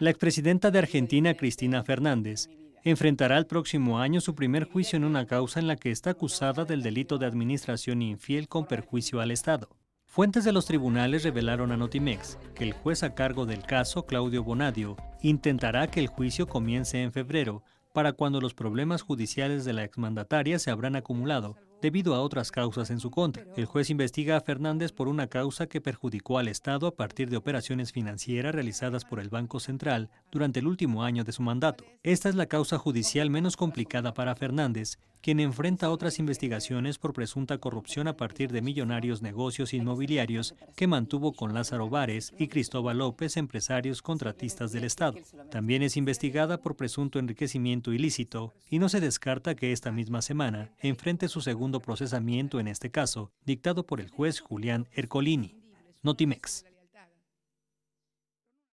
La expresidenta de Argentina, Cristina Fernández, enfrentará el próximo año su primer juicio en una causa en la que está acusada del delito de administración infiel con perjuicio al Estado. Fuentes de los tribunales revelaron a Notimex que el juez a cargo del caso, Claudio Bonadio, intentará que el juicio comience en febrero, para cuando los problemas judiciales de la exmandataria se habrán acumulado debido a otras causas en su contra. El juez investiga a Fernández por una causa que perjudicó al Estado a partir de operaciones financieras realizadas por el Banco Central durante el último año de su mandato. Esta es la causa judicial menos complicada para Fernández, quien enfrenta otras investigaciones por presunta corrupción a partir de millonarios negocios inmobiliarios que mantuvo con Lázaro Vares y Cristóbal López, empresarios contratistas del Estado. También es investigada por presunto enriquecimiento ilícito y no se descarta que esta misma semana enfrente su segundo procesamiento en este caso, dictado por el juez Julián Ercolini. Notimex.